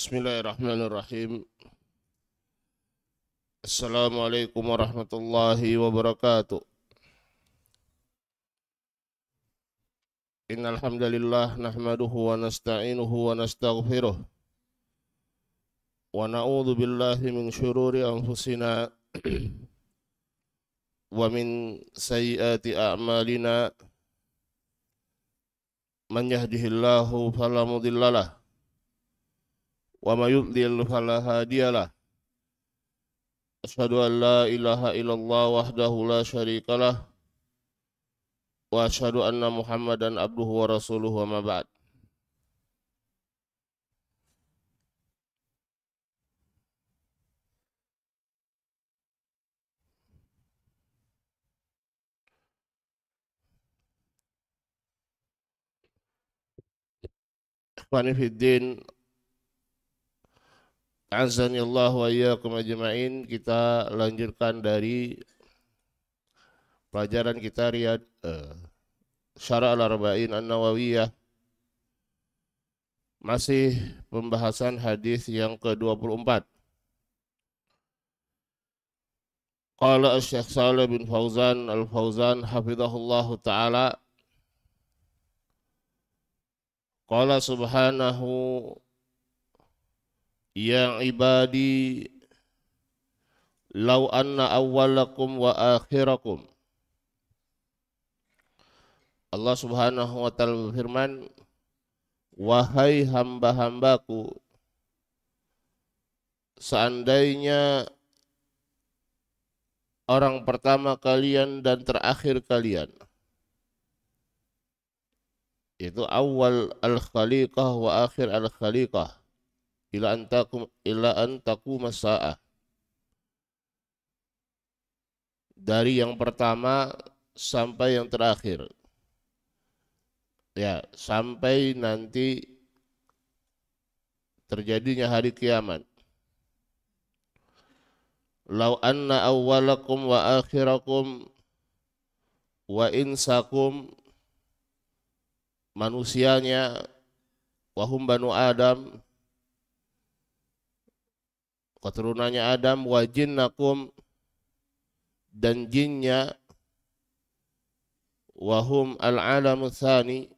Bismillahirrahmanirrahim. Assalamualaikum warahmatullahi wabarakatuh. Innal hamdalillah nahmaduhu wa nasta'inuhu wa nastaghfiruh. Wa na'udzu billahi min syururi anfusina wa min sayyiati a'malina. Man yahdihillahu fala mudhillalah وما يضلل فلا هادي له أشهد أن لا إله إلا الله وحده لا شريك له وأشهد أن محمدا عبده ورسوله وما بعد Ikhwani Fiddin Azani Allah wa iyyakum ajma'in. Kita lanjutkan dari pelajaran kita riad uh, eh, Syara al-Arba'in An-Nawawiyah. Masih pembahasan hadis yang ke-24. Qala Syekh Saleh bin Fauzan Al-Fauzan hafizahullah taala Qala subhanahu Ya ibadi Lau anna awalakum wa akhirakum Allah subhanahu wa ta'ala berfirman Wahai hamba-hambaku Seandainya orang pertama kalian dan terakhir kalian itu awal al-khaliqah wa akhir al-khaliqah ila antakum, taqum ila an taquma dari yang pertama sampai yang terakhir ya sampai nanti terjadinya hari kiamat lau anna awwalakum wa akhirakum wa insakum manusianya wahum banu adam keturunannya Adam wa jinnakum dan jinnya wahum al alam sani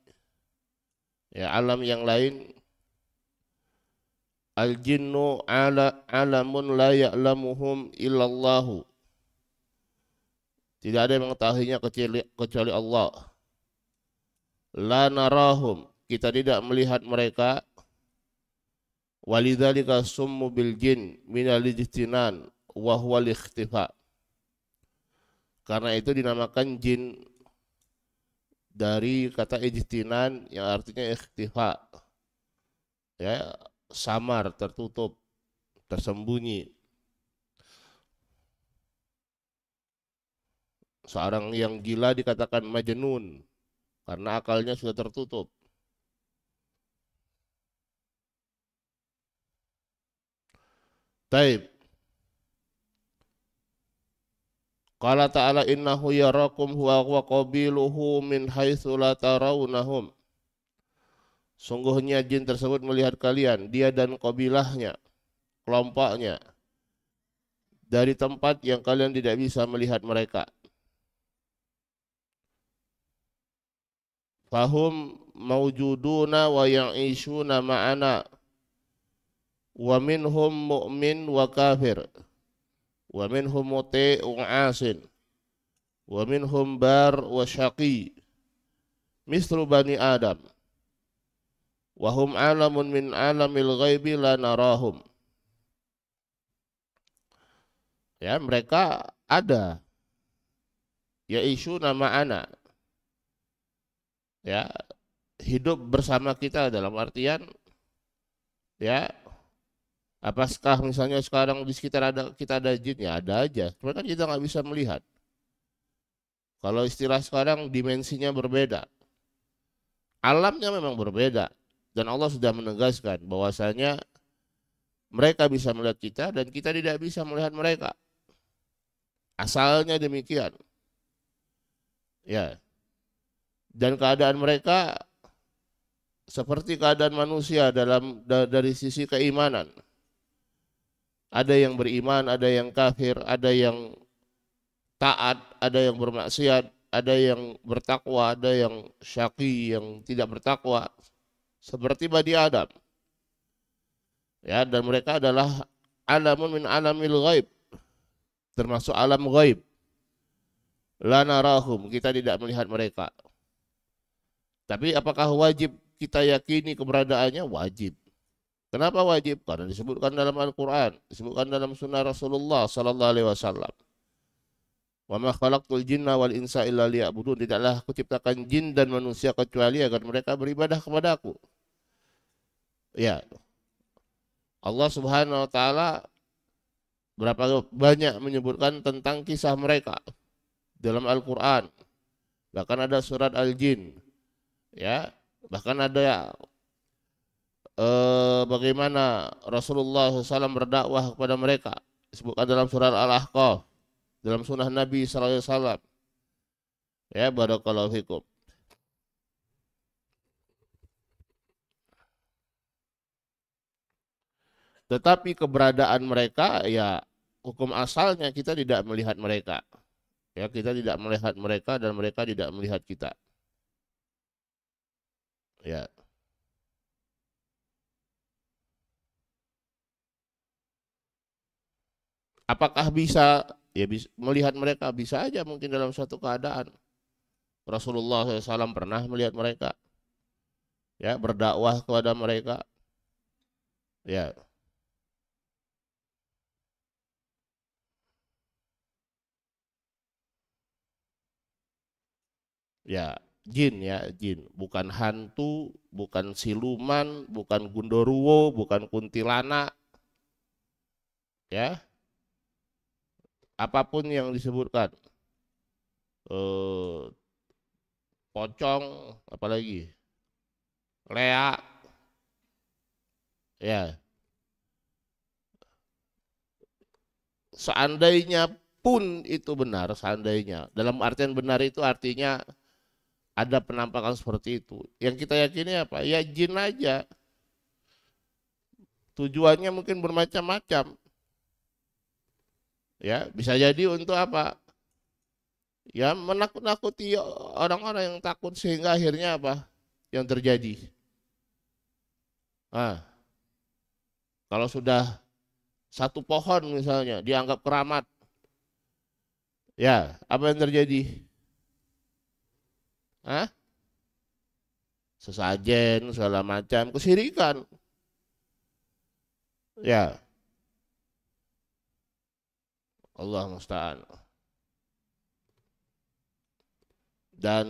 ya alam yang lain al-jinnu ala alamun la ya'lamuhum illallah tidak ada yang mengetahuinya kecuali, kecuali Allah la narahum kita tidak melihat mereka Walidhalika summu bil jin minal ijtinan wa huwa ikhtifa. Karena itu dinamakan jin dari kata ijtinan yang artinya ikhtifa. Ya, samar, tertutup, tersembunyi. Seorang yang gila dikatakan majnun karena akalnya sudah tertutup. Taib. Qala ta'ala innahu yarakum huwa wa qabiluhu min haitsu la tarawnahum. Sungguhnya jin tersebut melihat kalian, dia dan kabilahnya, kelompoknya dari tempat yang kalian tidak bisa melihat mereka. Fahum maujuduna wa isuna ma'ana wa minhum mu'min wa kafir wa minhum muti'un asin wa minhum bar wa syaqi misru bani adam wa hum alamun min alamil ghaibi la narahum ya mereka ada ya isu nama anak ya hidup bersama kita dalam artian ya Apakah misalnya sekarang di sekitar ada kita ada jin? Ya ada aja. Cuma kan kita nggak bisa melihat. Kalau istilah sekarang dimensinya berbeda. Alamnya memang berbeda. Dan Allah sudah menegaskan bahwasanya mereka bisa melihat kita dan kita tidak bisa melihat mereka. Asalnya demikian. Ya. Dan keadaan mereka seperti keadaan manusia dalam dari sisi keimanan. Ada yang beriman, ada yang kafir, ada yang taat, ada yang bermaksiat, ada yang bertakwa, ada yang syaki, yang tidak bertakwa. Seperti badi Adam. Ya, dan mereka adalah alamun min alamil ghaib. Termasuk alam ghaib. rahum, kita tidak melihat mereka. Tapi apakah wajib kita yakini keberadaannya? Wajib. Kenapa wajib? Karena disebutkan dalam Al-Quran, disebutkan dalam Sunnah Rasulullah Sallallahu Alaihi Wasallam. Wa ma khalaqtul jinna wal insa illa liya'budun. Tidaklah aku ciptakan jin dan manusia kecuali agar mereka beribadah kepada aku. Ya. Allah Subhanahu wa taala berapa banyak menyebutkan tentang kisah mereka dalam Al-Qur'an. Bahkan ada surat Al-Jin. Ya, bahkan ada eh, bagaimana Rasulullah SAW berdakwah kepada mereka disebutkan dalam surah Al-Ahqaf dalam sunnah Nabi SAW ya barakallahu fikum tetapi keberadaan mereka ya hukum asalnya kita tidak melihat mereka ya kita tidak melihat mereka dan mereka tidak melihat kita ya yeah. Apakah bisa ya bisa, melihat mereka bisa aja mungkin dalam suatu keadaan. Rasulullah SAW pernah melihat mereka ya berdakwah kepada mereka ya ya jin ya jin bukan hantu bukan siluman bukan gundoruo, bukan kuntilanak ya apapun yang disebutkan eh, pocong apalagi lea ya seandainya pun itu benar seandainya dalam artian benar itu artinya ada penampakan seperti itu yang kita yakini apa ya jin aja tujuannya mungkin bermacam-macam Ya, bisa jadi untuk apa? Ya, menakut-nakuti orang-orang yang takut sehingga akhirnya apa? Yang terjadi. Nah, kalau sudah satu pohon misalnya dianggap keramat, ya apa yang terjadi? Hah? Sesajen segala macam kesirikan. Ya, Allah musta'an. Dan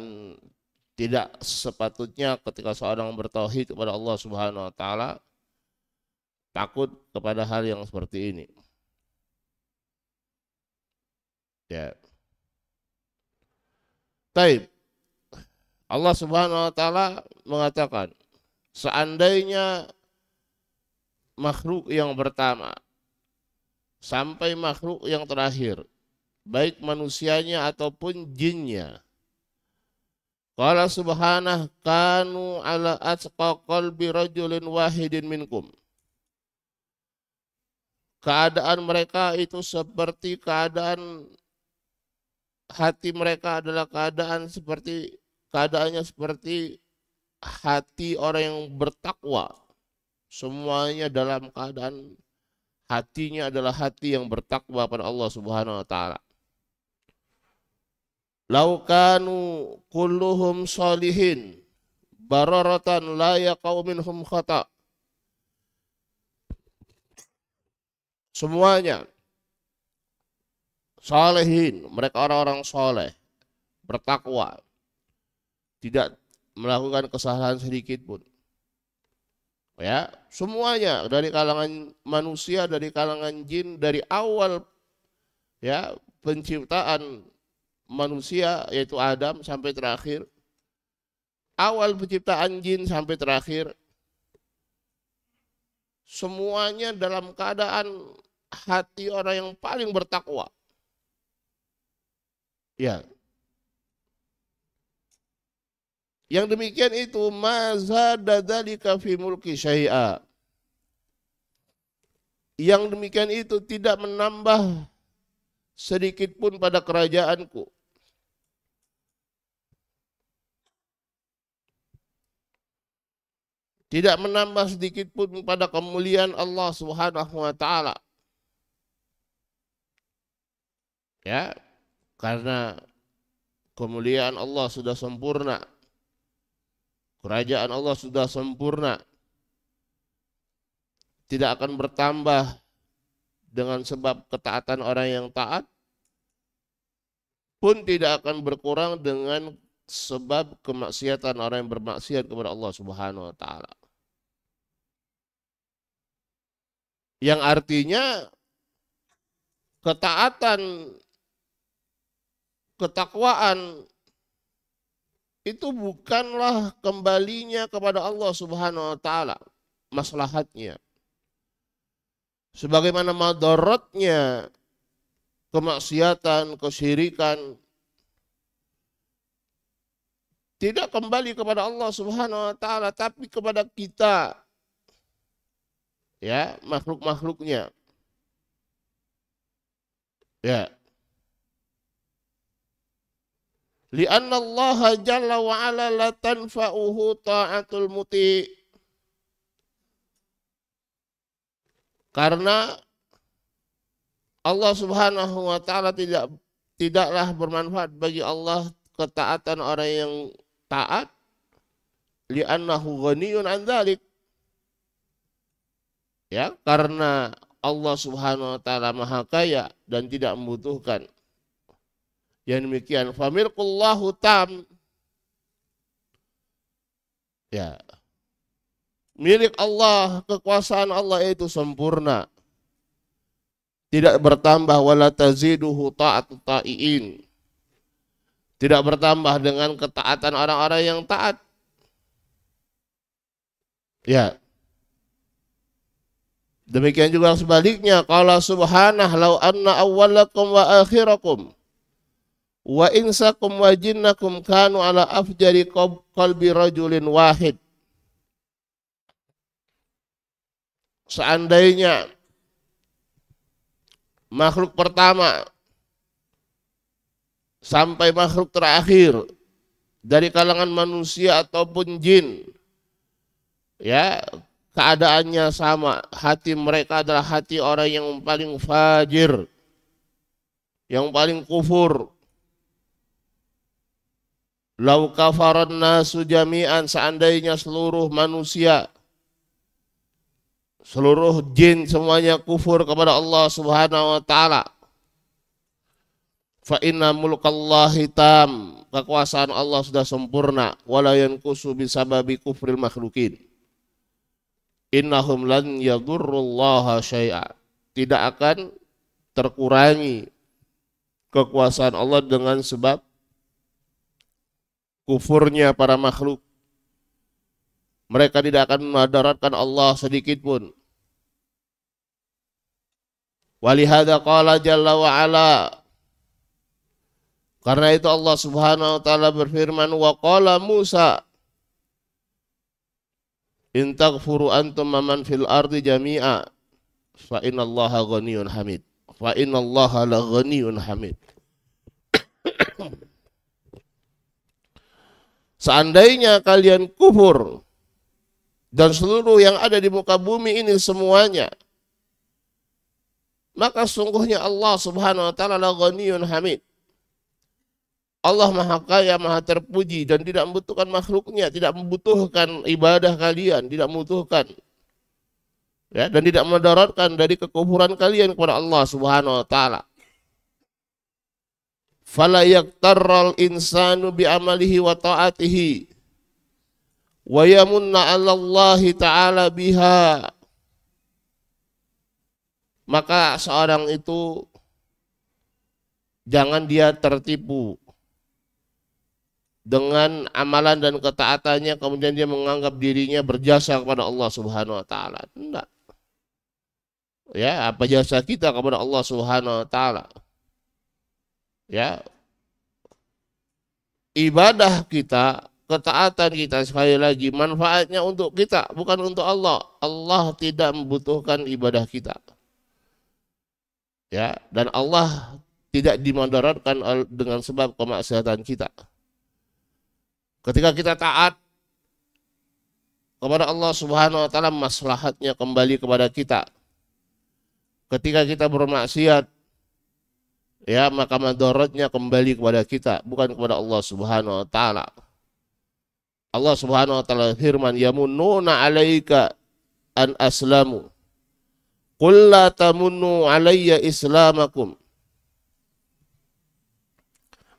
tidak sepatutnya ketika seorang bertauhid kepada Allah Subhanahu wa taala takut kepada hal yang seperti ini. Ya. Taib. Allah Subhanahu wa taala mengatakan, seandainya makhluk yang pertama sampai makhluk yang terakhir, baik manusianya ataupun jinnya. Qala subhanah kanu ala atqa qalbi rajulin wahidin minkum. Keadaan mereka itu seperti keadaan hati mereka adalah keadaan seperti keadaannya seperti hati orang yang bertakwa semuanya dalam keadaan hatinya adalah hati yang bertakwa pada Allah Subhanahu wa taala. Laukanu kulluhum salihin bararatan la yaqau hum khata. Semuanya salihin, mereka orang-orang saleh, bertakwa, tidak melakukan kesalahan sedikit pun. Ya, semuanya dari kalangan manusia, dari kalangan jin, dari awal ya penciptaan manusia yaitu Adam sampai terakhir awal penciptaan jin sampai terakhir semuanya dalam keadaan hati orang yang paling bertakwa ya Yang demikian itu mazada dzalika fi mulki Yang demikian itu tidak menambah sedikit pun pada kerajaanku. Tidak menambah sedikit pun pada kemuliaan Allah Subhanahu wa taala. Ya, karena kemuliaan Allah sudah sempurna Kerajaan Allah sudah sempurna. Tidak akan bertambah dengan sebab ketaatan orang yang taat pun tidak akan berkurang dengan sebab kemaksiatan orang yang bermaksiat kepada Allah Subhanahu wa taala. Yang artinya ketaatan ketakwaan itu bukanlah kembalinya kepada Allah Subhanahu wa taala maslahatnya sebagaimana madaratnya kemaksiatan, kesyirikan tidak kembali kepada Allah Subhanahu wa taala tapi kepada kita ya makhluk-makhluknya ya Lianna Allah jalla wa ala la tanfa'uhu ta'atul muti. Karena Allah Subhanahu wa taala tidak tidaklah bermanfaat bagi Allah ketaatan orang yang taat li'annahu ghaniyun an dhalik. Ya, karena Allah Subhanahu wa taala Maha Kaya dan tidak membutuhkan yang demikian familkullahu tam ya milik Allah kekuasaan Allah itu sempurna tidak bertambah wala taziduhu ta'atu ta'iin tidak bertambah dengan ketaatan orang-orang yang taat ya demikian juga sebaliknya qala subhanah law anna awwalakum wa akhirakum wa insakum wa jinnakum kanu ala afjari qalbi rajulin wahid seandainya makhluk pertama sampai makhluk terakhir dari kalangan manusia ataupun jin ya keadaannya sama hati mereka adalah hati orang yang paling fajir yang paling kufur Lau kafaran nasu jami'an seandainya seluruh manusia seluruh jin semuanya kufur kepada Allah Subhanahu wa taala. Fa inna mulkallahi tam, kekuasaan Allah sudah sempurna, wala yanqusu bisababi kufril makhlukin. Innahum lan yadurrullaha syai'a. Tidak akan terkurangi kekuasaan Allah dengan sebab kufurnya para makhluk. Mereka tidak akan mendaratkan Allah sedikit pun. Walihada qala jalla wa ala karena itu Allah Subhanahu wa taala berfirman wa qala Musa In taghfuru antum man fil ardi jami'a fa inallaha ghaniyyun hamid fa inallaha la ghaniyyun hamid Seandainya kalian kufur dan seluruh yang ada di muka bumi ini semuanya, maka sungguhnya Allah Subhanahu wa taala la ghaniyun hamid. Allah Maha Kaya, Maha Terpuji dan tidak membutuhkan makhluknya, tidak membutuhkan ibadah kalian, tidak membutuhkan ya dan tidak mendaratkan dari kekufuran kalian kepada Allah Subhanahu wa taala fala yaktarral insanu bi amalihi wa ta'atihi wa yamunna 'ala Allah taala biha maka seorang itu jangan dia tertipu dengan amalan dan ketaatannya kemudian dia menganggap dirinya berjasa kepada Allah Subhanahu wa taala. Enggak. Ya, apa jasa kita kepada Allah Subhanahu wa taala? ya ibadah kita, ketaatan kita sekali lagi manfaatnya untuk kita, bukan untuk Allah. Allah tidak membutuhkan ibadah kita. Ya, dan Allah tidak dimandaratkan dengan sebab kemaksiatan kita. Ketika kita taat kepada Allah Subhanahu wa taala maslahatnya kembali kepada kita. Ketika kita bermaksiat ya maka madorotnya kembali kepada kita bukan kepada Allah Subhanahu wa taala. Allah Subhanahu wa taala firman yamununa alaika an aslamu qul la tamunnu alayya islamakum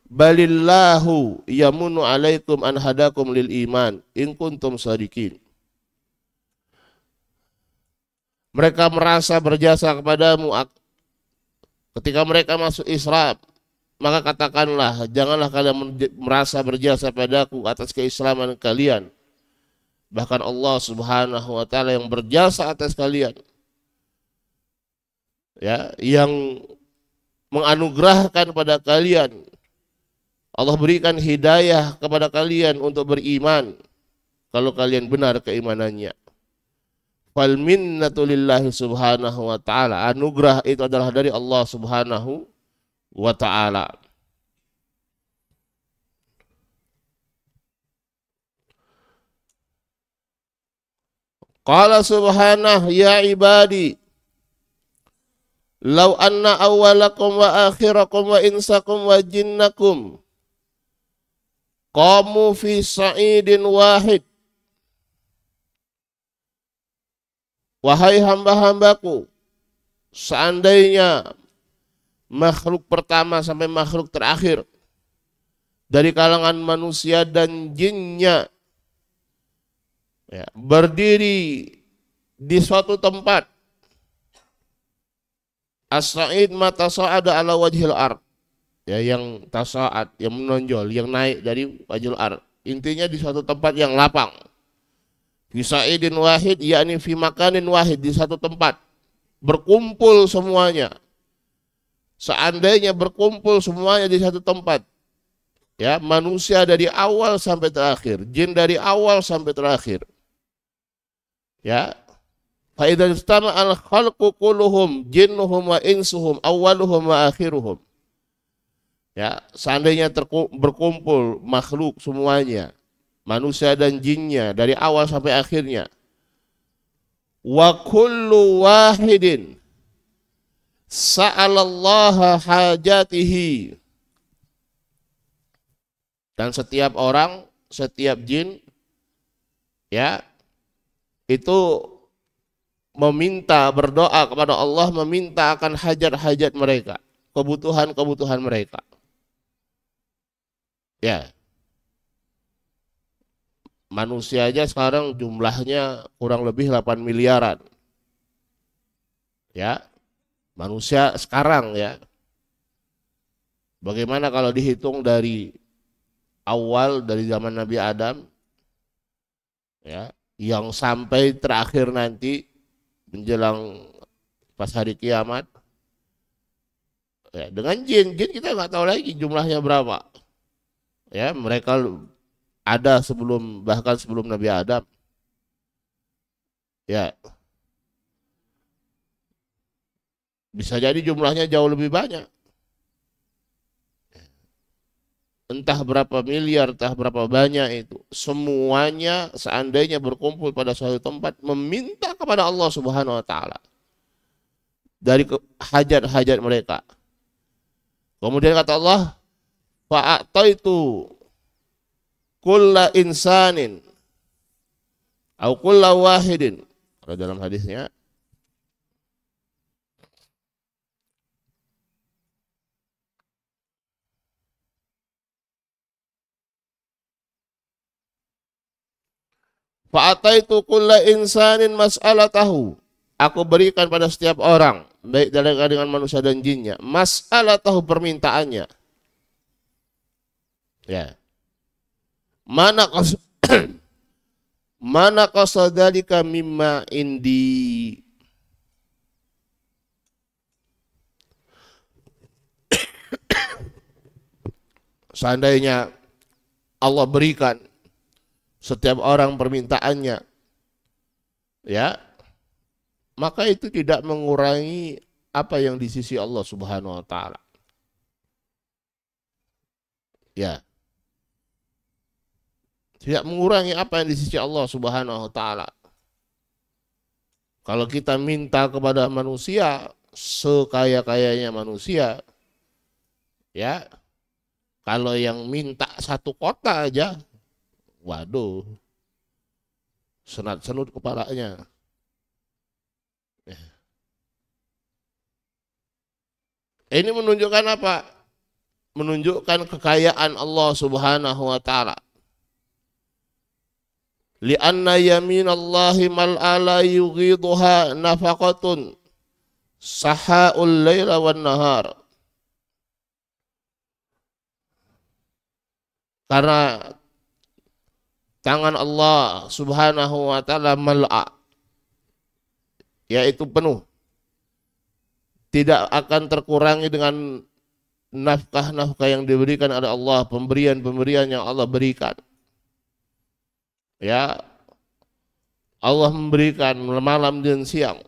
balillahu yamunu alaikum an hadakum lil iman in kuntum sadikin mereka merasa berjasa kepadamu Ketika mereka masuk Islam, maka katakanlah, janganlah kalian merasa berjasa padaku atas keislaman kalian. Bahkan Allah Subhanahu wa taala yang berjasa atas kalian. Ya, yang menganugerahkan pada kalian. Allah berikan hidayah kepada kalian untuk beriman kalau kalian benar keimanannya. Fal minnatu lillahi subhanahu wa ta'ala. Anugerah itu adalah dari Allah subhanahu wa ta'ala. Qala subhanahu ya ibadi Lau anna awalakum wa akhirakum wa insakum wa jinnakum Qamu fi sa'idin wahid Wahai hamba-hambaku, seandainya makhluk pertama sampai makhluk terakhir dari kalangan manusia dan jinnya ya, berdiri di suatu tempat as-sa'id mata sa'ada ala wajhil ar, ya yang tasaat yang menonjol yang naik dari wajhil ar, intinya di suatu tempat yang lapang Fisaidin wahid, yakni fi makanin wahid, di satu tempat. Berkumpul semuanya. Seandainya berkumpul semuanya di satu tempat. Ya, manusia dari awal sampai terakhir, jin dari awal sampai terakhir. Ya, Fa istama al khalqu kulluhum jinnuhum wa insuhum awwaluhum wa akhiruhum. Ya, seandainya berkumpul makhluk semuanya manusia dan jinnya dari awal sampai akhirnya wa kullu wahidin sa'alallaha hajatihi dan setiap orang setiap jin ya itu meminta berdoa kepada Allah meminta akan hajat-hajat mereka kebutuhan-kebutuhan mereka ya Manusia aja sekarang jumlahnya kurang lebih 8 miliaran. Ya. Manusia sekarang ya. Bagaimana kalau dihitung dari awal dari zaman Nabi Adam ya, yang sampai terakhir nanti menjelang pas hari kiamat ya, dengan jin jin kita nggak tahu lagi jumlahnya berapa ya mereka ada sebelum bahkan sebelum Nabi Adam. Ya. Bisa jadi jumlahnya jauh lebih banyak. Entah berapa miliar, entah berapa banyak itu. Semuanya seandainya berkumpul pada suatu tempat meminta kepada Allah Subhanahu wa taala dari hajat-hajat mereka. Kemudian kata Allah, itu kulla insanin au kulla wahidin. Kalau dalam hadisnya Fa'ataitu kulla insanin mas'alatahu. Aku berikan pada setiap orang, baik dalam dengan manusia dan jinnya, mas'alatahu permintaannya. Ya. Yeah. Mana kos mana qasadalika mimma indi Seandainya Allah berikan setiap orang permintaannya ya maka itu tidak mengurangi apa yang di sisi Allah Subhanahu wa taala. Ya tidak mengurangi apa yang di sisi Allah Subhanahu wa taala. Kalau kita minta kepada manusia sekaya-kayanya manusia ya. Kalau yang minta satu kota aja waduh senat-senut kepalanya. Ya. Ini menunjukkan apa? Menunjukkan kekayaan Allah Subhanahu wa taala li'anna mal ala yughidha nafaqatun sahaul laila wan nahar karena tangan Allah Subhanahu wa taala mal'a yaitu penuh tidak akan terkurangi dengan nafkah-nafkah yang diberikan oleh Allah, pemberian-pemberian yang Allah berikan ya Allah memberikan malam dan siang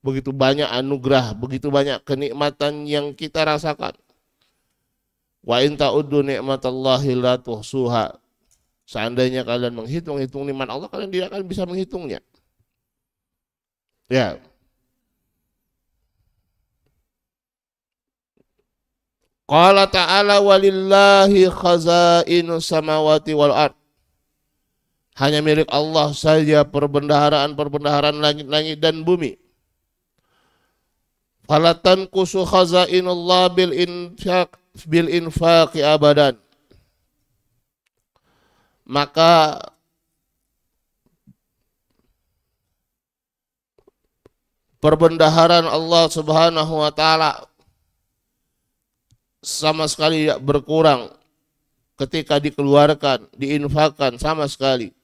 begitu banyak anugerah, begitu banyak kenikmatan yang kita rasakan. Wa in ta'uddu ni'matallahi la tuhsuha. Seandainya kalian menghitung-hitung nikmat Allah, kalian tidak akan bisa menghitungnya. Ya. Qala ta'ala walillahi khazainus samawati wal ard. Hanya milik Allah saja perbendaharaan-perbendaharaan langit-langit dan bumi. Falatan kusu khazainullah bil infaq bil infaqi abadan. Maka perbendaharaan Allah Subhanahu wa taala sama sekali tidak berkurang ketika dikeluarkan, diinfakkan sama sekali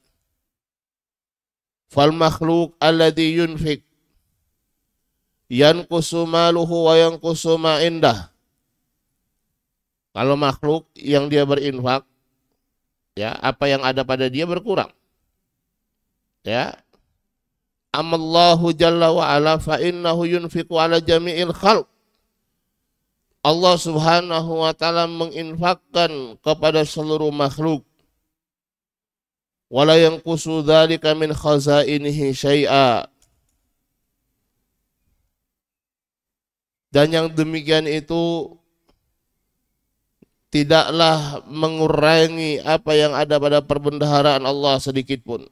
fal makhluk alladhi yunfik yankusu maluhu wa yankusu ma indah kalau makhluk yang dia berinfak ya apa yang ada pada dia berkurang ya amallahu jalla wa ala fa innahu yunfiqu ala jami'il khalq Allah subhanahu wa ta'ala menginfakkan kepada seluruh makhluk wala kusu dzalika min khazainihi syai'a dan yang demikian itu tidaklah mengurangi apa yang ada pada perbendaharaan Allah sedikit pun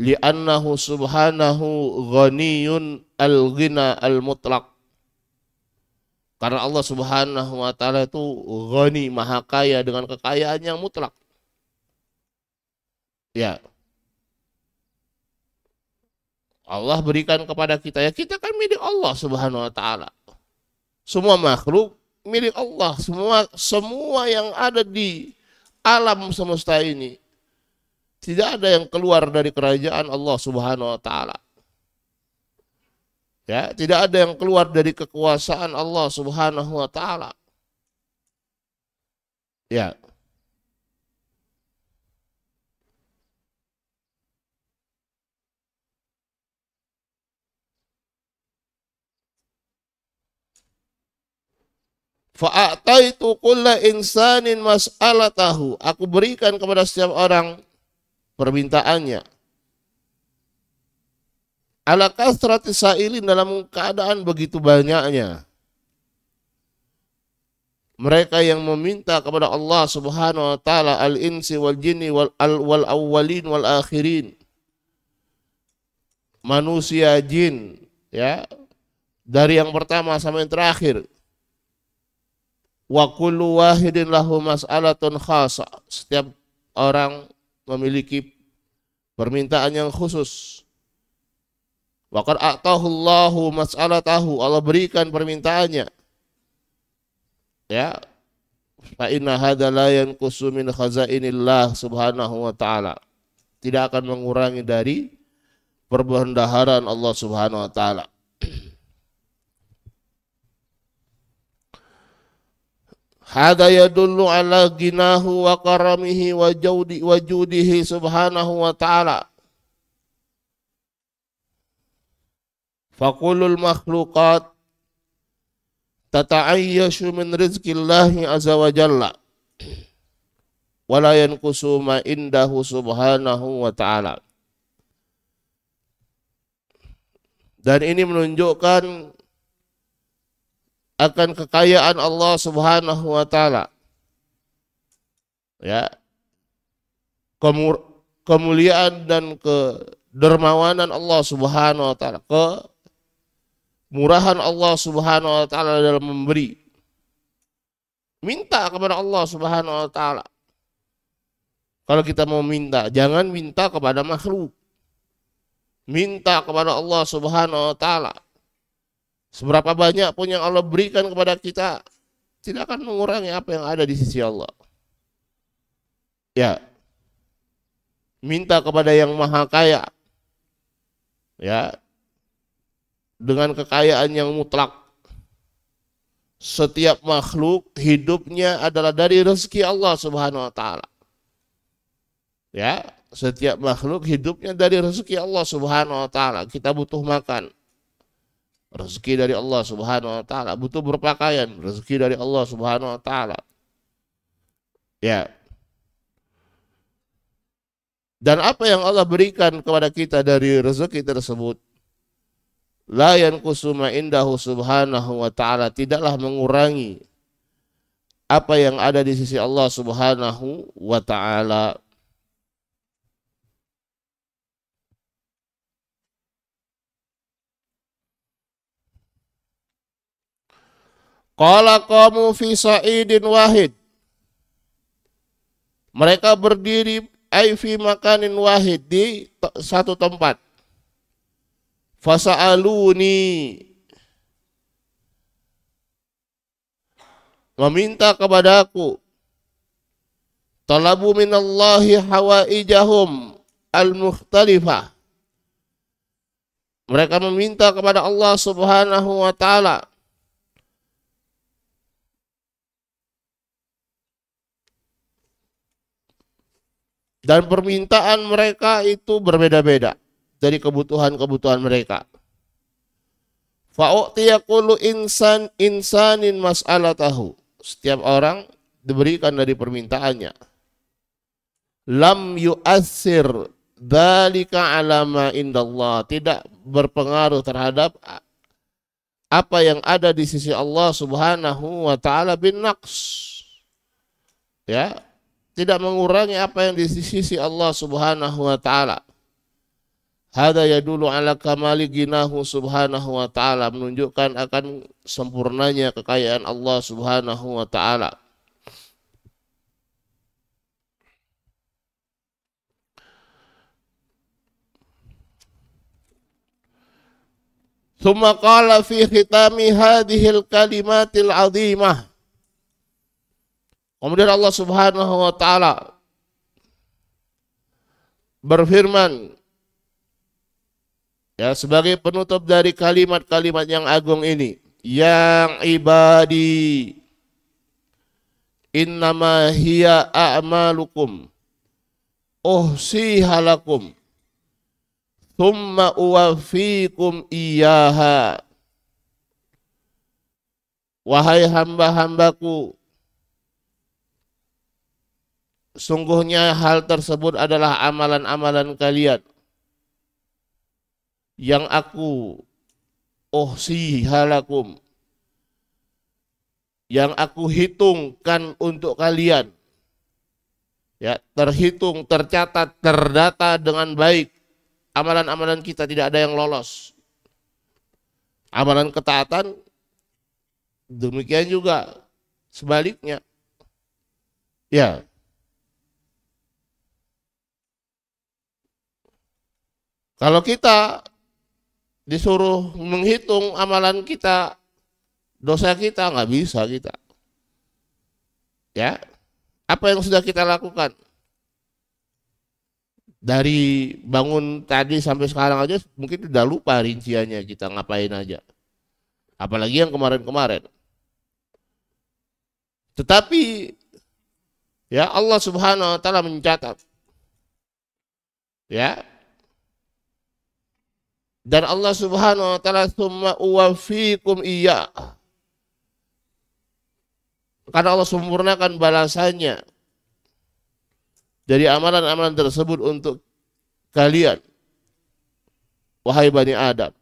li'annahu subhanahu ghaniyun al-ghina al-mutlaq karena Allah subhanahu wa ta'ala itu ghani maha kaya dengan kekayaan yang mutlak Ya. Allah berikan kepada kita ya kita kan milik Allah Subhanahu wa taala. Semua makhluk milik Allah, semua semua yang ada di alam semesta ini tidak ada yang keluar dari kerajaan Allah Subhanahu wa taala. Ya, tidak ada yang keluar dari kekuasaan Allah Subhanahu wa taala. Ya. Fa'ataitu kulla insanin mas'alatahu. Aku berikan kepada setiap orang permintaannya. Alakah kasrati sa'ilin dalam keadaan begitu banyaknya. Mereka yang meminta kepada Allah Subhanahu wa taala al-insi wal jinni wal, al, wal wal akhirin. Manusia jin ya dari yang pertama sampai yang terakhir wa kullu wahidin lahu mas'alatun khasa. Setiap orang memiliki permintaan yang khusus. Wa qad atahu Allahu mas'alatahu. Allah berikan permintaannya. Ya. Fa inna hadza la yanqusu min khazainillah subhanahu wa ta'ala. Tidak akan mengurangi dari perbendaharaan Allah subhanahu wa ta'ala. Hada yadullu ala ginahu wa karamihi wa jaudi wa judihi subhanahu wa ta'ala. Fakulul makhlukat tata'ayyashu min rizkillahi azza wa jalla. Wala indahu subhanahu wa ta'ala. Dan ini menunjukkan akan kekayaan Allah Subhanahu wa taala. Ya. kemuliaan dan kedermawanan Allah Subhanahu wa taala, kemurahan Allah Subhanahu wa taala dalam memberi. Minta kepada Allah Subhanahu wa taala. Kalau kita mau minta, jangan minta kepada makhluk. Minta kepada Allah Subhanahu wa taala Seberapa banyak pun yang Allah berikan kepada kita, tidak akan mengurangi apa yang ada di sisi Allah. Ya, minta kepada yang maha kaya, ya, dengan kekayaan yang mutlak. Setiap makhluk hidupnya adalah dari rezeki Allah Subhanahu wa taala. Ya, setiap makhluk hidupnya dari rezeki Allah Subhanahu wa taala. Kita butuh makan. Rezeki dari Allah Subhanahu wa taala, butuh berpakaian, rezeki dari Allah Subhanahu wa taala. Ya. Dan apa yang Allah berikan kepada kita dari rezeki tersebut la yanqusuma indahu subhanahu wa taala tidaklah mengurangi apa yang ada di sisi Allah Subhanahu wa taala. Qala kamu fi sa'idin wahid. Mereka berdiri ay fi makanin wahid di satu tempat. Fasa'aluni meminta kepadaku talabu minallahi hawaijahum al-mukhtalifah mereka meminta kepada Allah Subhanahu wa taala dan permintaan mereka itu berbeda-beda dari kebutuhan-kebutuhan mereka. Fa'u'tiyakulu insan insanin tahu. Setiap orang diberikan dari permintaannya. Lam yu'assir dalika alama indallah. Tidak berpengaruh terhadap apa yang ada di sisi Allah Subhanahu wa taala bin naqs. Ya, tidak mengurangi apa yang di sisi Allah Subhanahu wa taala. Hada dulu ala kamali ginahu subhanahu wa ta'ala menunjukkan akan sempurnanya kekayaan Allah subhanahu wa ta'ala. Thumma qala fi khitami hadihil kalimatil azimah. Kemudian Allah Subhanahu wa taala berfirman ya sebagai penutup dari kalimat-kalimat yang agung ini, yang ibadi innama hiya a'malukum halakum thumma uwafikum iyaha wahai hamba-hambaku Sungguhnya hal tersebut adalah amalan-amalan kalian yang aku oh halakum yang aku hitungkan untuk kalian ya terhitung tercatat terdata dengan baik amalan-amalan kita tidak ada yang lolos amalan ketaatan demikian juga sebaliknya ya Kalau kita disuruh menghitung amalan kita, dosa kita nggak bisa kita. Ya, apa yang sudah kita lakukan? Dari bangun tadi sampai sekarang aja mungkin sudah lupa rinciannya kita ngapain aja. Apalagi yang kemarin-kemarin. Tetapi ya Allah Subhanahu wa taala mencatat ya dan Allah Subhanahu wa taala summa uwafikum iya. Karena Allah sempurnakan balasannya dari amalan-amalan tersebut untuk kalian wahai Bani Adam.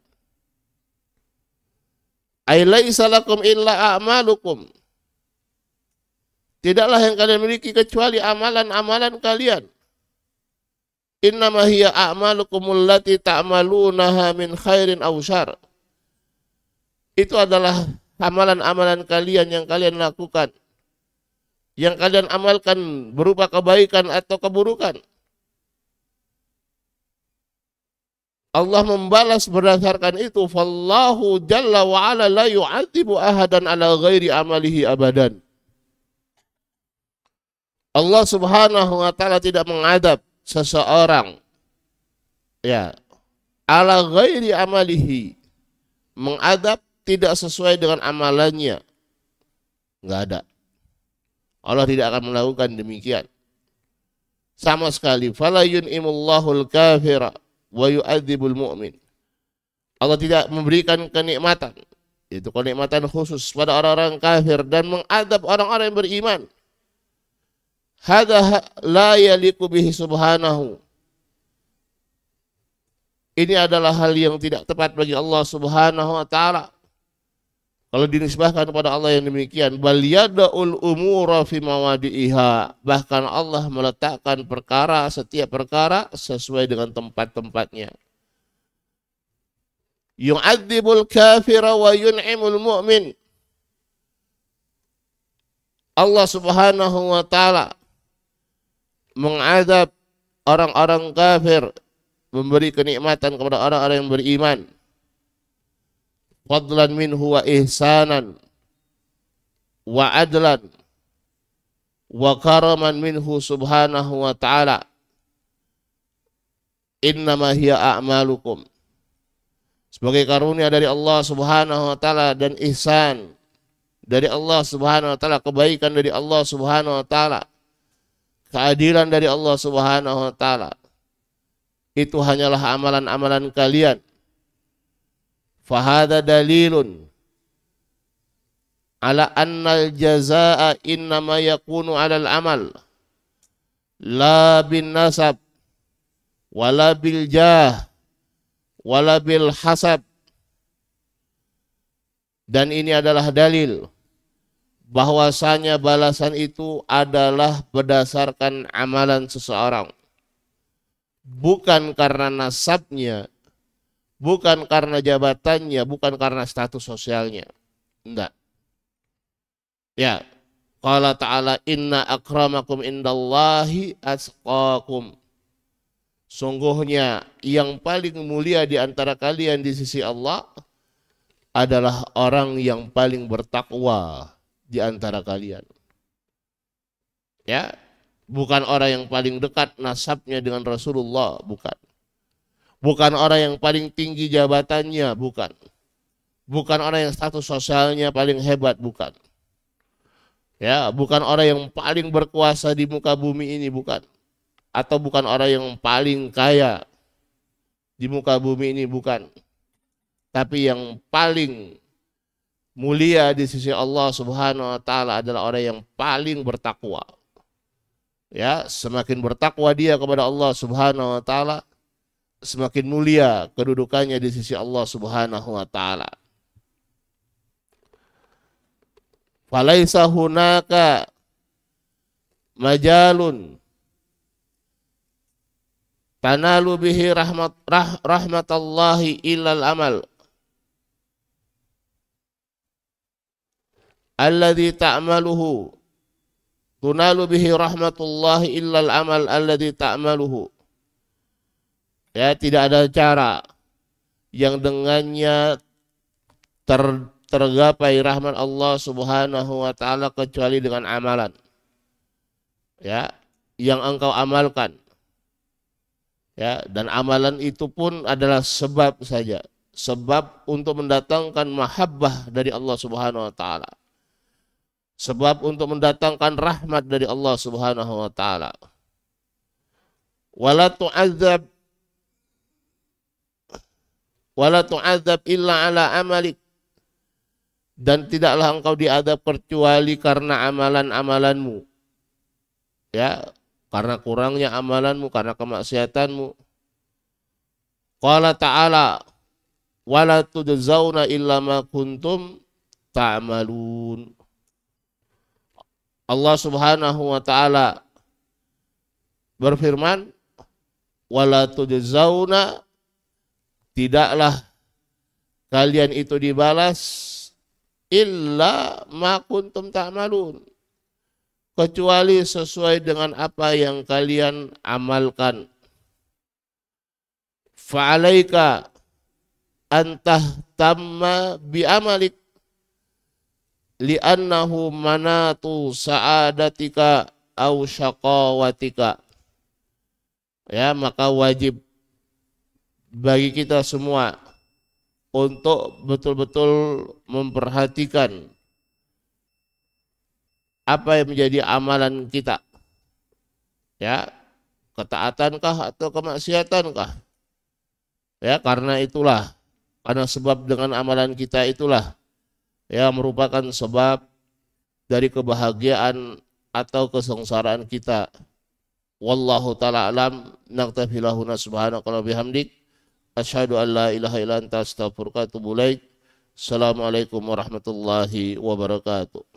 Ailaisa illa a'malukum. Tidaklah yang kalian miliki kecuali amalan-amalan kalian. Innama hiya a'malukumul lati ta'malunaha min khairin aw syar. Itu adalah amalan-amalan kalian yang kalian lakukan. Yang kalian amalkan berupa kebaikan atau keburukan. Allah membalas berdasarkan itu fallahu jalla wa ala la yu'adzibu ahadan ala ghairi amalihi abadan Allah Subhanahu wa taala tidak mengadab seseorang ya ala ghairi amalihi mengadab tidak sesuai dengan amalannya nggak ada Allah tidak akan melakukan demikian sama sekali fala yun'imullahul kafira wa yu'adzibul mu'min Allah tidak memberikan kenikmatan itu kenikmatan khusus pada orang-orang kafir dan mengadab orang-orang yang beriman Hada la yaliku bihi subhanahu. Ini adalah hal yang tidak tepat bagi Allah subhanahu wa ta'ala. Kalau dinisbahkan kepada Allah yang demikian, bal yada'ul umura fi mawadi'iha. Bahkan Allah meletakkan perkara, setiap perkara sesuai dengan tempat-tempatnya. Yu'adzibul kafira wa yun'imul mu'min. Allah subhanahu wa ta'ala mengadab orang-orang kafir memberi kenikmatan kepada orang-orang yang beriman fadlan minhu wa ihsanan wa adlan wa karaman minhu subhanahu wa ta'ala innama hiya a'malukum sebagai karunia dari Allah subhanahu wa ta'ala dan ihsan dari Allah subhanahu wa ta'ala kebaikan dari Allah subhanahu wa ta'ala keadilan dari Allah Subhanahu wa taala. Itu hanyalah amalan-amalan kalian. Fahada dalilun ala annal jazaa innama yakunu alal amal la bin nasab wala bil jah wala bil hasab dan ini adalah dalil bahwasanya balasan itu adalah berdasarkan amalan seseorang bukan karena nasabnya bukan karena jabatannya bukan karena status sosialnya enggak ya qala ta'ala inna akramakum indallahi asqakum sungguhnya yang paling mulia di antara kalian di sisi Allah adalah orang yang paling bertakwa di antara kalian. Ya, bukan orang yang paling dekat nasabnya dengan Rasulullah, bukan. Bukan orang yang paling tinggi jabatannya, bukan. Bukan orang yang status sosialnya paling hebat, bukan. Ya, bukan orang yang paling berkuasa di muka bumi ini, bukan. Atau bukan orang yang paling kaya di muka bumi ini, bukan. Tapi yang paling mulia di sisi Allah Subhanahu wa taala adalah orang yang paling bertakwa. Ya, semakin bertakwa dia kepada Allah Subhanahu wa taala, semakin mulia kedudukannya di sisi Allah Subhanahu wa taala. Falaisa hunaka majalun tanalu bihi rahmat rah, rahmatallahi ilal amal alladhi ta'maluhu tunalu bihi rahmatullah Illa al amal alladhi ta'maluhu ya tidak ada cara yang dengannya ter, tergapai rahmat Allah Subhanahu wa taala kecuali dengan amalan ya yang engkau amalkan ya dan amalan itu pun adalah sebab saja sebab untuk mendatangkan mahabbah dari Allah Subhanahu wa taala sebab untuk mendatangkan rahmat dari Allah Subhanahu wa taala. Wala tu'adzab wala tu'adzab illa ala amalik dan tidaklah engkau diadab kecuali karena amalan-amalanmu ya karena kurangnya amalanmu karena kemaksiatanmu qala ta'ala wala tudzauna illa ma kuntum ta'malun Allah Subhanahu wa taala berfirman wala tujzauna tidaklah kalian itu dibalas illa ma kuntum ta'malun kecuali sesuai dengan apa yang kalian amalkan fa'alaika antah tamma bi amalik li'annahu manatu sa'adatika au syaqawatika ya maka wajib bagi kita semua untuk betul-betul memperhatikan apa yang menjadi amalan kita ya ketaatankah atau kemaksiatankah ya karena itulah karena sebab dengan amalan kita itulah ya merupakan sebab dari kebahagiaan atau kesengsaraan kita. Wallahu taala alam naktafi lahuna subhanaka wa bihamdik asyhadu an la ilaha illa anta astaghfiruka wa atubu ilaik. Assalamualaikum warahmatullahi wabarakatuh.